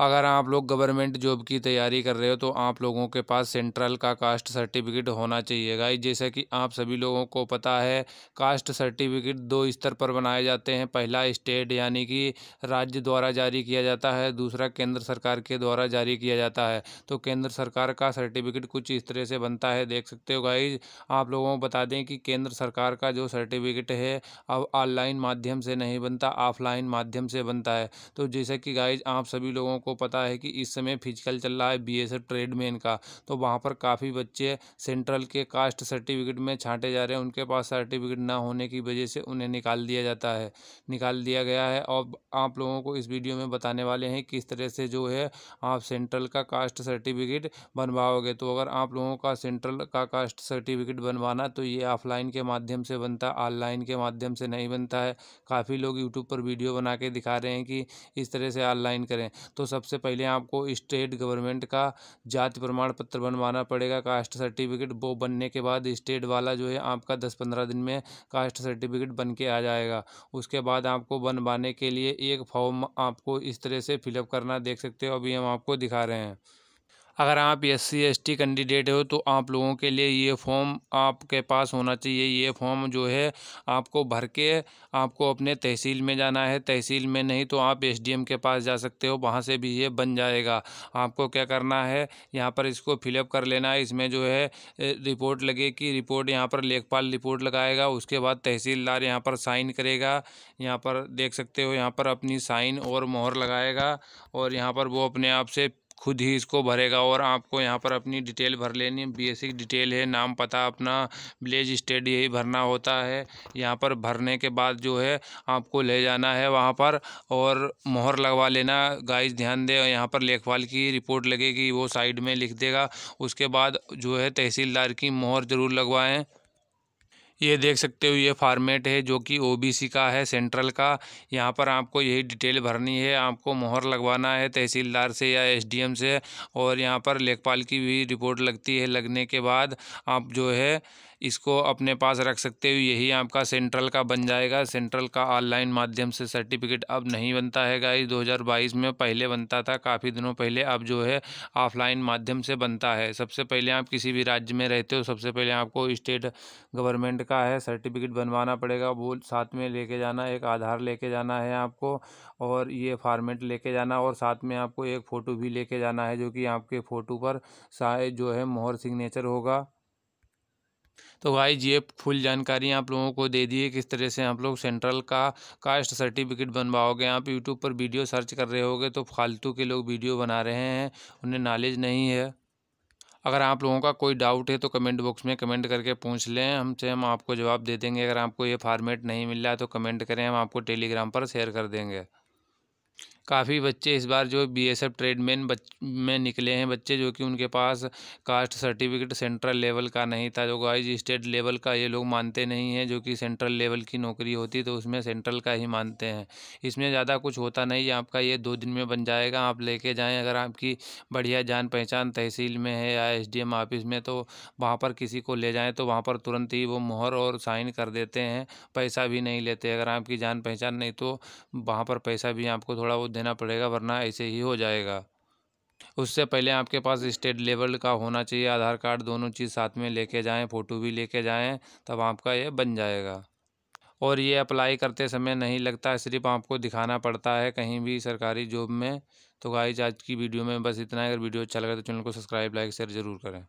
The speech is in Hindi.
अगर आप लोग गवर्नमेंट जॉब की तैयारी कर रहे हो तो आप लोगों के पास सेंट्रल का कास्ट सर्टिफिकेट होना चाहिए गाई जैसा कि आप सभी लोगों को पता है कास्ट सर्टिफिकेट दो स्तर पर बनाए जाते हैं पहला स्टेट यानी कि राज्य द्वारा जारी किया जाता है दूसरा केंद्र सरकार के द्वारा जारी किया जाता है तो केंद्र सरकार का सर्टिफिकेट कुछ इस तरह से बनता है देख सकते हो गाइज आप लोगों को बता दें कि केंद्र सरकार का जो सर्टिफिकेट है अब ऑनलाइन माध्यम से नहीं बनता ऑफलाइन माध्यम से बनता है तो जैसे कि गाइज आप सभी लोगों को पता है कि इस समय फिजिकल चल रहा है बीएसएफ ट्रेडमैन का तो वहाँ पर काफ़ी बच्चे सेंट्रल के कास्ट सर्टिफिकेट में छांटे जा रहे हैं उनके पास सर्टिफिकेट ना होने की वजह से उन्हें निकाल दिया जाता है निकाल दिया गया है और आप लोगों को इस वीडियो में बताने वाले हैं किस तरह से जो है आप सेंट्रल का कास्ट सर्टिफिकेट बनवाओगे तो अगर आप लोगों का सेंट्रल का कास्ट सर्टिफिकेट बनवाना तो ये ऑफलाइन के माध्यम से बनता ऑनलाइन के माध्यम से नहीं बनता है काफ़ी लोग यूट्यूब पर वीडियो बना के दिखा रहे हैं कि इस तरह से ऑनलाइन करें तो सबसे पहले आपको स्टेट गवर्नमेंट का जाति प्रमाण पत्र बनवाना पड़ेगा कास्ट सर्टिफिकेट वो बनने के बाद स्टेट वाला जो है आपका दस पंद्रह दिन में कास्ट सर्टिफिकेट बन के आ जाएगा उसके बाद आपको बनवाने के लिए एक फॉर्म आपको इस तरह से फिलअप करना देख सकते हो अभी हम आपको दिखा रहे हैं अगर आप S C S T candidate हो तो आप लोगों के लिए ये फॉर्म आपके पास होना चाहिए ये फॉर्म जो है आपको भर के आपको अपने तहसील में जाना है तहसील में नहीं तो आप एस डी एम के पास जा सकते हो वहाँ से भी ये बन जाएगा आपको क्या करना है यहाँ पर इसको फिलअप कर लेना है इसमें जो है रिपोर्ट लगेगी रिपोर्ट यहाँ पर लेखपाल रिपोर्ट लगाएगा उसके बाद तहसीलदार यहाँ पर साइन करेगा यहाँ पर देख सकते हो यहाँ पर अपनी साइन और मोहर लगाएगा और यहाँ पर वो अपने आप से खुद ही इसको भरेगा और आपको यहाँ पर अपनी डिटेल भर लेनी है बेसिक डिटेल है नाम पता अपना विलेज स्टेट यही भरना होता है यहाँ पर भरने के बाद जो है आपको ले जाना है वहाँ पर और मोहर लगवा लेना गाइस ध्यान और यहाँ पर लेखपाल की रिपोर्ट लगेगी वो साइड में लिख देगा उसके बाद जो है तहसीलदार की मोहर ज़रूर लगवाएँ ये देख सकते हो ये फार्मेट है जो कि ओबीसी का है सेंट्रल का यहाँ पर आपको यही डिटेल भरनी है आपको मोहर लगवाना है तहसीलदार से या एसडीएम से और यहाँ पर लेखपाल की भी रिपोर्ट लगती है लगने के बाद आप जो है इसको अपने पास रख सकते हो यही आपका सेंट्रल का बन जाएगा सेंट्रल का ऑनलाइन माध्यम से सर्टिफिकेट अब नहीं बनता है गाइस 2022 में पहले बनता था काफ़ी दिनों पहले अब जो है ऑफलाइन माध्यम से बनता है सबसे पहले आप किसी भी राज्य में रहते हो सबसे पहले आपको स्टेट गवर्नमेंट का है सर्टिफिकेट बनवाना पड़ेगा वो साथ में लेके जाना एक आधार लेके जाना है आपको और ये फार्मेट लेके जाना और साथ में आपको एक फ़ोटो भी लेके जाना है जो कि आपके फ़ोटो पर शायद जो है मोहर सिग्नेचर होगा तो भाई ये फुल जानकारी आप लोगों को दे दी है किस तरह से आप लोग सेंट्रल का कास्ट सर्टिफिकेट बनवाओगे आप यूट्यूब पर वीडियो सर्च कर रहे होगे तो फालतू के लोग वीडियो बना रहे हैं उन्हें नॉलेज नहीं है अगर आप लोगों का कोई डाउट है तो कमेंट बॉक्स में कमेंट करके पूछ लें हमसे हम आपको जवाब दे देंगे अगर आपको ये फार्मेट नहीं मिल रहा है तो कमेंट करें हम आपको टेलीग्राम पर शेयर कर देंगे काफ़ी बच्चे इस बार जो बी एस एफ ट्रेडमैन में निकले हैं बच्चे जो कि उनके पास कास्ट सर्टिफिकेट सेंट्रल लेवल का नहीं था जो गाइज स्टेट लेवल का ये लोग मानते नहीं हैं जो कि सेंट्रल लेवल की नौकरी होती तो उसमें सेंट्रल का ही मानते हैं इसमें ज़्यादा कुछ होता नहीं आपका ये दो दिन में बन जाएगा आप लेके जाएँ अगर आपकी बढ़िया जान पहचान तहसील में है या एस ऑफिस में तो वहाँ पर किसी को ले जाएँ तो वहाँ पर तुरंत ही वो मोहर और साइन कर देते हैं पैसा भी नहीं लेते अगर आपकी जान पहचान नहीं तो वहाँ पर पैसा भी आपको थोड़ा वो देना पड़ेगा वरना ऐसे ही हो जाएगा उससे पहले आपके पास स्टेट लेवल का होना चाहिए आधार कार्ड दोनों चीज़ साथ में लेके जाएं फ़ोटो भी लेके जाएं तब आपका ये बन जाएगा और ये अप्लाई करते समय नहीं लगता सिर्फ आपको दिखाना पड़ता है कहीं भी सरकारी जॉब में तो गाइज आज की वीडियो में बस इतना है अगर वीडियो अच्छा लगा तो चैनल को सब्सक्राइब लाइक शेयर ज़रूर करें